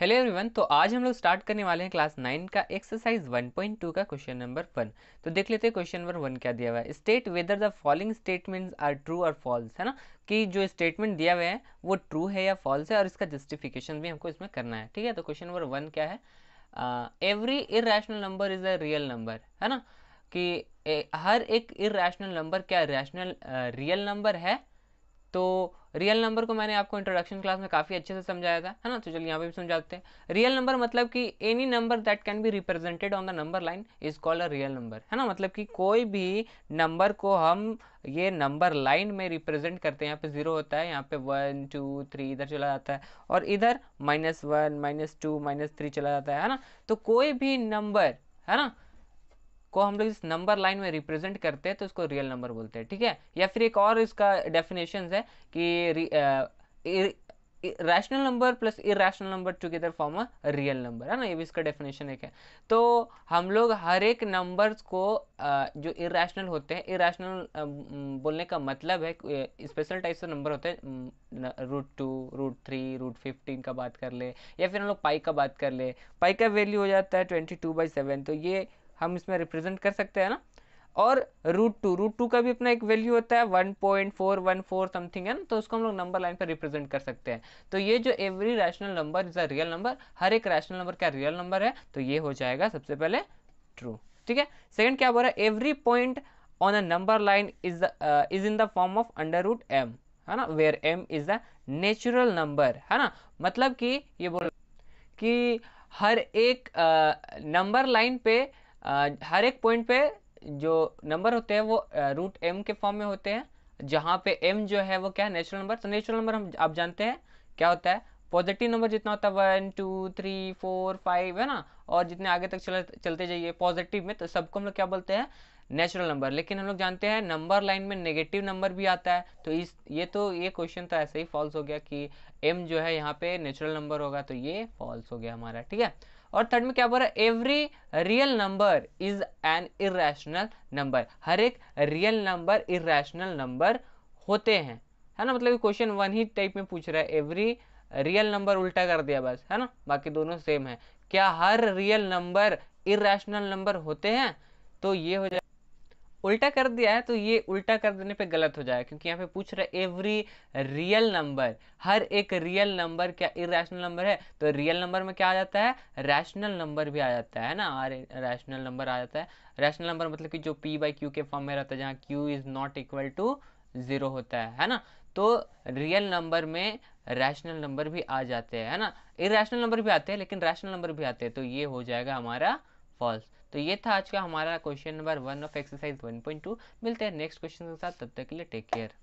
hello everyone तो आज हम लोग स्टार्ट करने वाले हैं क्लास नाइन का एक्सरसाइज 1.2 का क्वेश्चन नंबर वन तो देख लेते हैं क्वेश्चन नंबर वन क्या दिया हुआ है state whether the following statements are true और फॉल्स है ना कि जो स्टेटमेंट दिया हुआ है वो ट्रू है या फॉल्स है और इसका जस्टिफिकेशन भी हमको इसमें करना है ठीक है तो क्वेश्चन नंबर वन क्या है every rational number is a real number है ना कि ए, हर एक रैशनल नंबर क्या रैशनल रियल नंबर है तो रियल नंबर को मैंने आपको इंट्रोडक्शन क्लास में काफ़ी अच्छे से समझाया था है ना तो चलिए यहाँ पे भी समझाते हैं रियल नंबर मतलब कि any number that can be represented on the number line is called a real number है ना मतलब कि कोई भी नंबर को हम ये नंबर लाइन में रिप्रेजेंट करते हैं यहाँ पे जीरो होता है यहाँ पे वन टू थ्री इधर चला जाता है और इधर minus one minus two minus three चला जाता है ना तो कोई भी नंबर है ना को हम लोग इस नंबर लाइन में रिप्रेजेंट करते हैं तो इसको रियल नंबर बोलते हैं ठीक है या फिर एक और इसका डेफिनेशन है कि rational number plus irrational number together form a real number है ना ये भी इसका डेफिनेशन एक है तो हम लोग हर एक नंबर को uh, जो इरेशनल होते हैं इरेशनल um, बोलने का मतलब है स्पेशल टाइप ऑफ नंबर होते हैं root two root three root fifteen का बात कर ले या फिर हम लोग पाई का बात कर ले पाई का वैल्यू हो जाता है ट्वेंटी टू बाई सेवन तो ये हम इसमें रिप्रेजेंट कर सकते हैं ना और रूट टू रूट टू का भी अपना एक वैल्यू होता है one point four one four something है ना तो उसको हम लोग नंबर लाइन पर रिप्रेजेंट कर सकते हैं तो ये जो every rational number is a real number हर एक रैशनल नंबर का रियल नंबर है तो ये हो जाएगा सबसे पहले ट्रू ठीक है सेकेंड क्या बोल रहा है every point on a number line is is in the form of under root m है ना where m is the natural number है ना मतलब कि ये बोल कि हर एक नंबर uh, लाइन पे हर एक पॉइंट पे जो नंबर होते हैं वो रूट एम के फॉर्म में होते हैं जहाँ पे एम जो है वो क्या है नेचुरल नंबर तो नेचुरल नंबर हम आप जानते हैं क्या होता है पॉजिटिव नंबर जितना होता है one two three four five है ना और जितने आगे तक चल, चलते जाइए पॉजिटिव में तो सबको हम लोग क्या बोलते हैं नेचुरल नंबर लेकिन हम लोग जानते हैं नंबर लाइन में नेगेटिव नंबर भी आता है तो इस ये तो ये क्वेश्चन तो ऐसे ही फॉल्स हो गया कि एम जो है यहाँ पे नेचुरल नंबर होगा तो ये फॉल्स हो गया हमारा ठीक है और थर्ड में क्या बोल रहा है every real number is an irrational number हर एक रियल नंबर इरेशनल नंबर होते हैं है ना मतलब क्वेश्चन वन ही टाइप में पूछ रहा है एवरी रियल नंबर उल्टा कर दिया बस है ना बाकी दोनों सेम है क्या हर रियल नंबर इेशनल नंबर होते हैं तो ये हो जाए उल्टा कर दिया है तो ये उल्टा कर देने पे गलत हो जाएगा क्योंकि यहाँ पे पूछ रहा है एवरी रियल नंबर हर एक रियल नंबर क्या इेशनल नंबर है तो रियल नंबर में क्या आ जाता है रैशनल नंबर भी आ जाता है ना आर रैशनल नंबर आ जाता है रैशनल नंबर मतलब कि जो पी बाई क्यू के फॉर्म में रहता है जहाँ q is not equal to zero होता है है ना तो रियल नंबर में रैशनल नंबर भी आ जाते हैं है ना इरेशनल नंबर भी आते हैं लेकिन रैशनल नंबर भी आते हैं तो ये हो जाएगा हमारा फॉल्स तो ये था आज का हमारा question number one of exercise one point two मिलते हैं नेक्स्ट क्वेश्चन के साथ तब तक के लिए टेक केयर